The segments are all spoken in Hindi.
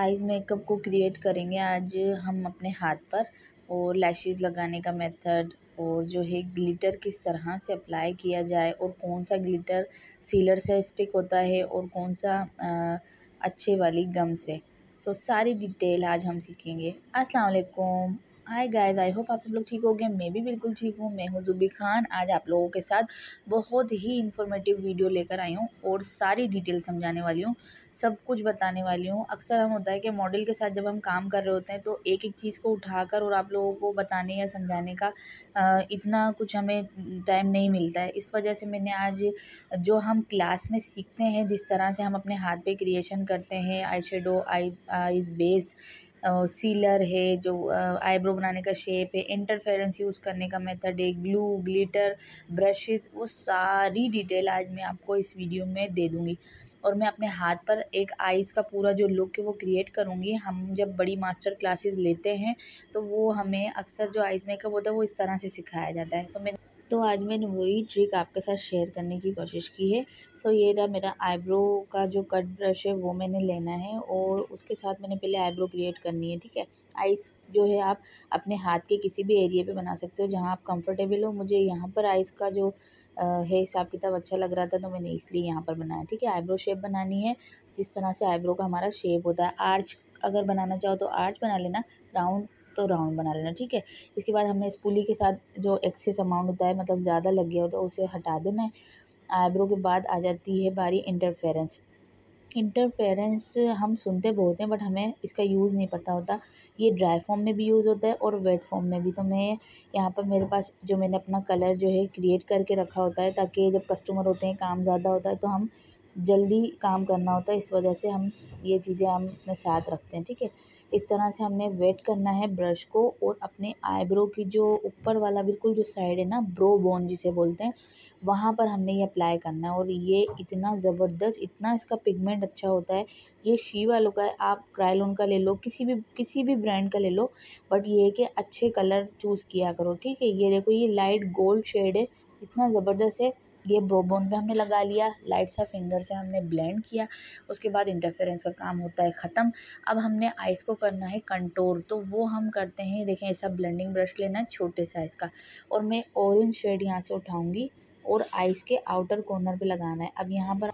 आईज़ मेकअप को क्रिएट करेंगे आज हम अपने हाथ पर और लैशेस लगाने का मेथड और जो है ग्लिटर किस तरह से अप्लाई किया जाए और कौन सा ग्लिटर सीलर से स्टिक होता है और कौन सा आ, अच्छे वाली गम से सो सारी डिटेल आज हम सीखेंगे अस्सलाम वालेकुम हाय गाइस आई होप आप सब लोग ठीक हो गए मैं भी बिल्कुल ठीक हूँ मैं हूँ जुबी खान आज आप लोगों के साथ बहुत ही इन्फॉर्मेटिव वीडियो लेकर आई हूँ और सारी डिटेल समझाने वाली हूँ सब कुछ बताने वाली हूँ अक्सर हम होता है कि मॉडल के साथ जब हम काम कर रहे होते हैं तो एक एक चीज़ को उठाकर और आप लोगों को बताने या समझाने का इतना कुछ हमें टाइम नहीं मिलता है इस वजह से मैंने आज जो हम क्लास में सीखते हैं जिस तरह से हम अपने हाथ पे क्रिएशन करते हैं eye shadow eye eyes base sealer है जो आईब्रो बनाने का शेप है इंटरफेरेंस यूज़ करने का मेथड है ग्लू ग्लिटर ब्रशेस वो सारी डिटेल आज मैं आपको इस वीडियो में दे दूँगी और मैं अपने हाथ पर एक आइज़ का पूरा जो लुक है वो क्रिएट करूँगी हम जब बड़ी मास्टर क्लासेस लेते हैं तो वो हमें अक्सर जो आइज़ मेकअप होता है वो इस तरह से सिखाया जाता है तो मैं तो आज मैंने वही ट्रिक आपके साथ शेयर करने की कोशिश की है सो ये रहा मेरा आईब्रो का जो कट ब्रश है वो मैंने लेना है और उसके साथ मैंने पहले आईब्रो क्रिएट करनी है ठीक है आइस जो है आप अपने हाथ के किसी भी एरिया पे बना सकते हो जहाँ आप कंफर्टेबल हो मुझे यहाँ पर आइस का जो है हिसाब किताब अच्छा लग रहा था तो मैंने इसलिए यहाँ पर बनाया ठीक है आईब्रो शेप बनानी है जिस तरह से आईब्रो का हमारा शेप होता है आर्च अगर बनाना चाहो तो आर्च बना लेना राउंड तो राउंड बना लेना ठीक है इसके बाद हमने इस पुली के साथ जो एक्सेस अमाउंट होता है मतलब ज़्यादा लग गया हो तो उसे हटा देना है आईब्रो के बाद आ जाती है बारी इंटरफेरेंस इंटरफेरेंस हम सुनते बहुत हैं बट हमें इसका यूज़ नहीं पता होता ये ड्राई फॉर्म में भी यूज़ होता है और वेट फॉर्म में भी तो मैं यहाँ पर मेरे पास जो मैंने अपना कलर जो है क्रिएट करके रखा होता है ताकि जब कस्टमर होते हैं काम ज़्यादा होता है तो हम जल्दी काम करना होता है इस वजह से हम ये चीज़ें हम अपने साथ रखते हैं ठीक है इस तरह से हमने वेट करना है ब्रश को और अपने आईब्रो की जो ऊपर वाला बिल्कुल जो साइड है ना ब्रो बोन जिसे बोलते हैं वहाँ पर हमने ये अप्लाई करना है और ये इतना ज़बरदस्त इतना इसका पिगमेंट अच्छा होता है ये शी वालों का है आप क्राइलोन का ले लो किसी भी किसी भी ब्रांड का ले लो बट ये है कि अच्छे कलर चूज़ किया करो ठीक है ये देखो ये लाइट गोल्ड शेड है इतना ज़बरदस्त है ये ब्रोबोन पे हमने लगा लिया लाइट सा फिंगर से हमने ब्लेंड किया उसके बाद इंटरफेरेंस का काम होता है ख़त्म अब हमने आइस को करना है कंटोर तो वो हम करते हैं देखें ऐसा ब्लेंडिंग ब्रश लेना है छोटे साइज़ का और मैं ऑरेंज शेड यहाँ से उठाऊँगी और आइस के आउटर कॉर्नर पर लगाना है अब यहाँ पर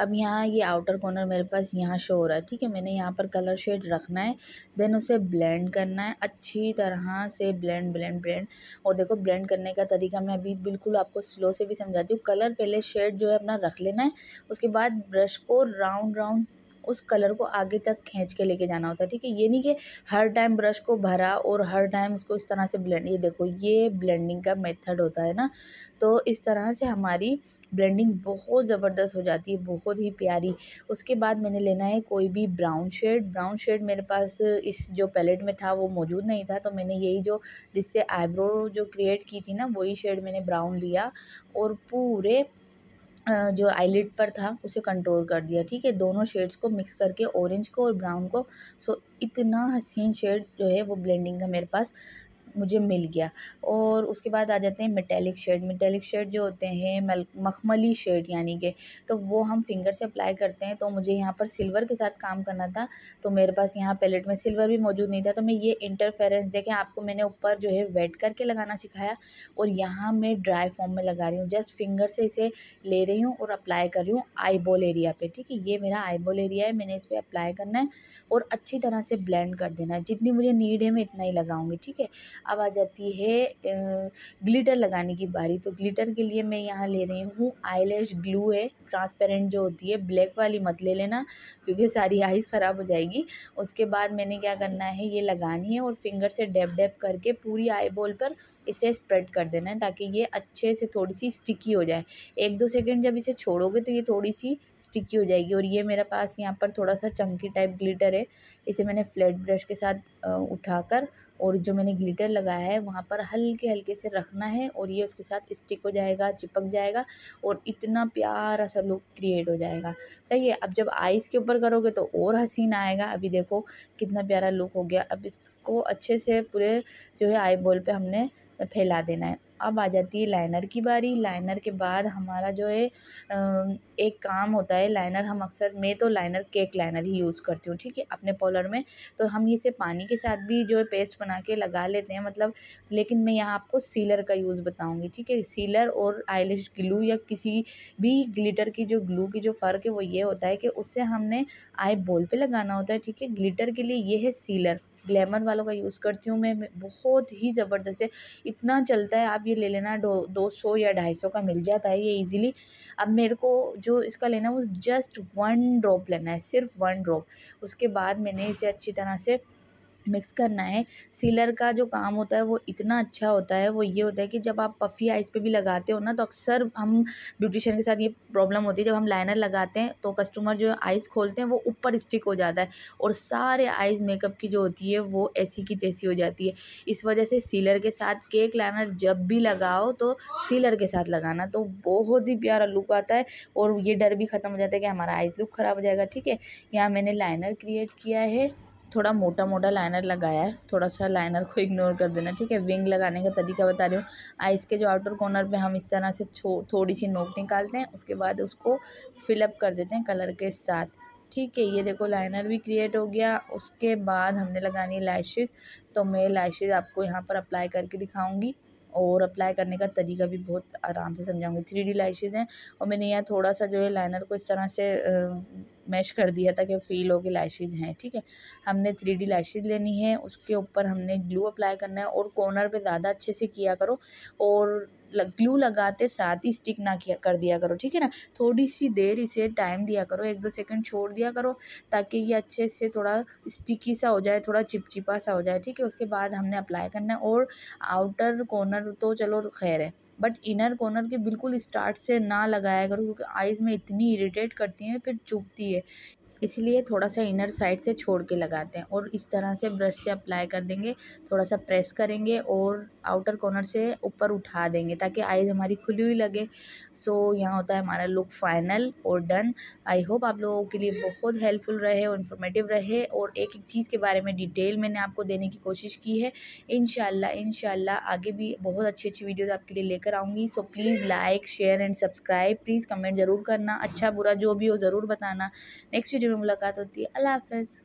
अब यहाँ ये आउटर कॉर्नर मेरे पास यहाँ शो हो रहा है ठीक है मैंने यहाँ पर कलर शेड रखना है देन उसे ब्लेंड करना है अच्छी तरह से ब्लेंड ब्लेंड ब्लेंड और देखो ब्लेंड करने का तरीका मैं अभी बिल्कुल आपको स्लो से भी समझाती हूँ कलर पहले शेड जो है अपना रख लेना है उसके बाद ब्रश को राउंड राउंड उस कलर को आगे तक खींच के लेके जाना होता है ठीक है ये नहीं कि हर टाइम ब्रश को भरा और हर टाइम उसको इस तरह से ब्लेंड ये देखो ये ब्लेंडिंग का मेथड होता है ना तो इस तरह से हमारी ब्लेंडिंग बहुत ज़बरदस्त हो जाती है बहुत ही प्यारी उसके बाद मैंने लेना है कोई भी ब्राउन शेड ब्राउन शेड मेरे पास इस जो पैलेट में था वो मौजूद नहीं था तो मैंने यही जो जिससे आईब्रो जो क्रिएट की थी ना वही शेड मैंने ब्राउन लिया और पूरे जो आईलिड पर था उसे कंट्रोल कर दिया ठीक है दोनों शेड्स को मिक्स करके ऑरेंज को और ब्राउन को सो इतना हसीन शेड जो है वो ब्लेंडिंग का मेरे पास मुझे मिल गया और उसके बाद आ जाते हैं मेटेलिक शेड मेटेलिक शेड जो होते हैं मल मखमली शेड यानी कि तो वो हम फिंगर से अप्लाई करते हैं तो मुझे यहाँ पर सिल्वर के साथ काम करना था तो मेरे पास यहाँ पैलेट में सिल्वर भी मौजूद नहीं था तो मैं ये इंटरफेरेंस देखें आपको मैंने ऊपर जो है वेट करके लगाना सिखाया और यहाँ मैं ड्राई फॉर्म में लगा रही हूँ जस्ट फिंगर से इसे ले रही हूँ और अप्लाई कर रही हूँ आईबॉल एरिया पर ठीक है ये मेरा आईबॉल एरिया है मैंने इस पर अप्लाई करना है और अच्छी तरह से ब्लेंड कर देना है जितनी मुझे नीड है मैं इतना ही लगाऊँगी ठीक है अब आ जाती है ग्लिटर लगाने की बारी तो ग्लिटर के लिए मैं यहाँ ले रही हूँ आईलैश ग्लू है ट्रांसपेरेंट जो होती है ब्लैक वाली मत ले लेना क्योंकि सारी आइज़ ख़राब हो जाएगी उसके बाद मैंने क्या करना है ये लगानी है और फिंगर से डैप डैप करके पूरी आई बॉल पर इसे स्प्रेड कर देना है ताकि ये अच्छे से थोड़ी सी स्टिकी हो जाए एक दो सेकेंड जब इसे छोड़ोगे तो ये थोड़ी सी स्टिकी हो जाएगी और ये मेरे पास यहाँ पर थोड़ा सा चंकी टाइप ग्लिटर है इसे मैंने फ्लैट ब्रश के साथ उठाकर और जो मैंने ग्लिटर लगाया है वहाँ पर हल्के हल्के से रखना है और ये उसके साथ स्टिक हो जाएगा चिपक जाएगा और इतना प्यारा सा का लुक क्रिएट हो जाएगा सही है अब जब आइज़ के ऊपर करोगे तो और हसीन आएगा अभी देखो कितना प्यारा लुक हो गया अब इसको अच्छे से पूरे जो है आई बॉल पर हमने फैला देना है अब आ जाती है लाइनर की बारी लाइनर के बाद हमारा जो है एक काम होता है लाइनर हम अक्सर मैं तो लाइनर केक लाइनर ही यूज़ करती हूँ ठीक है अपने पॉलर में तो हम इसे पानी के साथ भी जो है पेस्ट बना के लगा लेते हैं मतलब लेकिन मैं यहाँ आपको सीलर का यूज़ बताऊँगी ठीक है सीलर और आईलिश ग्लू या किसी भी ग्लिटर की जो ग्लू की जो फ़र्क है वो ये होता है कि उससे हमने आई बॉल पर लगाना होता है ठीक है ग्लिटर के लिए ये है सीलर ग्लैमर वालों का यूज़ करती हूँ मैं बहुत ही ज़बरदस्त है इतना चलता है आप ये ले लेना दो सौ या ढाई सौ का मिल जाता है ये ईज़िली अब मेरे को जो इसका लेना वो जस्ट वन ड्रॉप लेना है सिर्फ वन ड्रॉप उसके बाद मैंने इसे अच्छी तरह से मिक्स करना है सीलर का जो काम होता है वो इतना अच्छा होता है वो ये होता है कि जब आप पफ़ी आइस पे भी लगाते हो ना तो अक्सर हम ब्यूटिशियन के साथ ये प्रॉब्लम होती है जब हम लाइनर लगाते हैं तो कस्टमर जो आइस खोलते हैं वो ऊपर स्टिक हो जाता है और सारे आइज़ मेकअप की जो होती है वो ऐसी की तैसी हो जाती है इस वजह से सीलर के साथ केक लाइनर जब भी लगाओ तो सीलर के साथ लगाना तो बहुत ही प्यारा लुक आता है और ये डर भी ख़त्म हो जाता है कि हमारा आइस लुक ख़राब हो जाएगा ठीक है यहाँ मैंने लाइनर क्रिएट किया है थोड़ा मोटा मोटा लाइनर लगाया है थोड़ा सा लाइनर को इग्नोर कर देना ठीक है विंग लगाने का तरीका बता रही हूँ आइस के जो आउटर कॉर्नर पे हम इस तरह से थोड़ी सी नोक निकालते हैं उसके बाद उसको फिलअप कर देते हैं कलर के साथ ठीक है ये देखो लाइनर भी क्रिएट हो गया उसके बाद हमने लगानी लाइशिज तो मैं लाइशिज आपको यहाँ पर अप्लाई करके दिखाऊँगी और अप्लाई करने का तरीका भी बहुत आराम से समझाऊँगी थ्री डी लाइशिज़ हैं और मैंने यहाँ थोड़ा सा जो है लाइनर को इस तरह से मैश कर दिया था कि फील हो कि लैशेज़ हैं ठीक है हमने थ्री डी लैशेज लेनी है उसके ऊपर हमने ग्लू अप्लाई करना है और कॉर्नर पे ज़्यादा अच्छे से किया करो और ग्लू लगाते साथ ही स्टिक ना किया कर दिया करो ठीक है ना थोड़ी सी देर इसे टाइम दिया करो एक दो सेकंड छोड़ दिया करो ताकि ये अच्छे से थोड़ा स्टिकी सा हो जाए थोड़ा चिपचिपा सा हो जाए ठीक है उसके बाद हमने अप्लाई करना है और आउटर कॉर्नर तो चलो खैर है बट इनर कॉर्नर के बिल्कुल स्टार्ट से ना लगाया करो क्योंकि आइज़ में इतनी इरीटेट करती हैं फिर चुभती है इसलिए थोड़ा सा इनर साइड से छोड़ के लगाते हैं और इस तरह से ब्रश से अप्लाई कर देंगे थोड़ा सा प्रेस करेंगे और आउटर कॉर्नर से ऊपर उठा देंगे ताकि आइज हमारी खुली हुई लगे सो so, यहाँ होता है हमारा लुक फाइनल और डन आई होप आप लोगों के लिए बहुत हेल्पफुल रहे और इन्फॉर्मेटिव रहे और एक एक चीज़ के बारे में डिटेल मैंने आपको देने की कोशिश की है इन शाला आगे भी बहुत अच्छी अच्छी वीडियोज़ आपके लिए लेकर आऊँगी so please like share and subscribe please comment ज़रूर करना अच्छा बुरा जो भी हो ज़रूर बताना नेक्स्ट वीडियो में मुलाकात होती है अल्लाह हाफिज़